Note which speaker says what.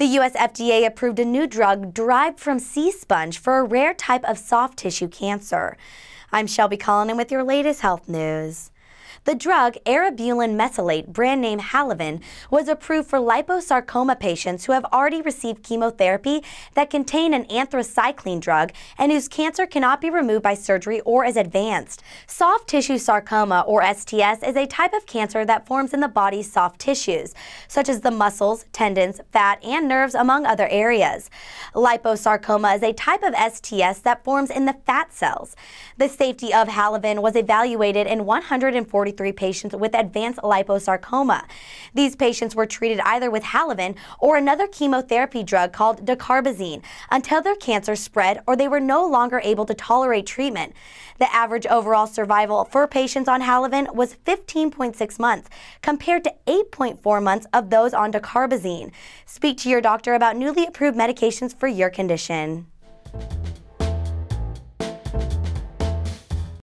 Speaker 1: The U.S. FDA approved a new drug derived from sea sponge for a rare type of soft tissue cancer. I'm Shelby Cullinan with your latest health news. The drug arabulin mesylate, brand name Halaven, was approved for liposarcoma patients who have already received chemotherapy that contain an anthracycline drug and whose cancer cannot be removed by surgery or is advanced. Soft tissue sarcoma, or STS, is a type of cancer that forms in the body's soft tissues, such as the muscles, tendons, fat, and nerves, among other areas. Liposarcoma is a type of STS that forms in the fat cells. The safety of Halaven was evaluated in 140 43 patients with advanced liposarcoma. These patients were treated either with Halaven or another chemotherapy drug called dacarbazine until their cancer spread or they were no longer able to tolerate treatment. The average overall survival for patients on Halaven was 15.6 months compared to 8.4 months of those on dacarbazine. Speak to your doctor about newly approved medications for your condition.